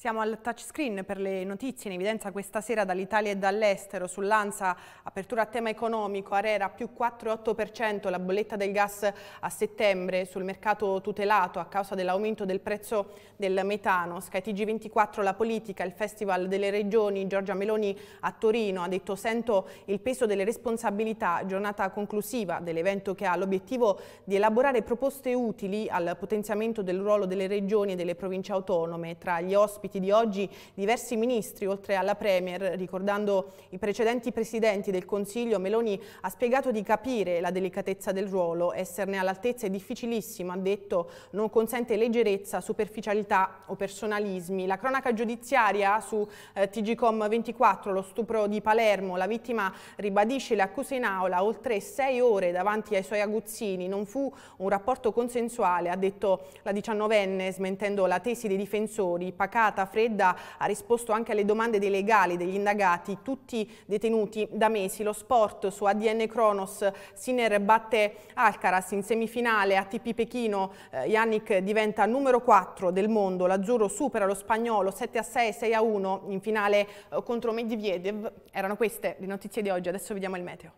Siamo al touchscreen per le notizie in evidenza questa sera dall'Italia e dall'estero. Sull'ANSA, apertura a tema economico, Arera più 4,8% la bolletta del gas a settembre sul mercato tutelato a causa dell'aumento del prezzo del metano. skytg 24 la politica, il festival delle regioni, Giorgia Meloni a Torino ha detto sento il peso delle responsabilità, giornata conclusiva dell'evento che ha l'obiettivo di elaborare proposte utili al potenziamento del ruolo delle regioni e delle province autonome. Tra gli ospiti ospiti di oggi diversi ministri, oltre alla Premier, ricordando i precedenti presidenti del Consiglio, Meloni ha spiegato di capire la delicatezza del ruolo, esserne all'altezza è difficilissimo, ha detto non consente leggerezza, superficialità o personalismi. La cronaca giudiziaria su eh, TGCOM 24, lo stupro di Palermo, la vittima ribadisce le accuse in aula oltre sei ore davanti ai suoi aguzzini, non fu un rapporto consensuale, ha detto la diciannovenne smentendo la tesi dei difensori, pacata Marta Fredda ha risposto anche alle domande dei legali degli indagati, tutti detenuti da mesi. Lo sport su ADN Kronos, Sinner batte Alcaraz in semifinale, ATP Pechino, eh, Yannick diventa numero 4 del mondo, l'azzurro supera lo spagnolo 7 a 6, 6 a 1 in finale eh, contro Medvedev. Erano queste le notizie di oggi, adesso vediamo il meteo.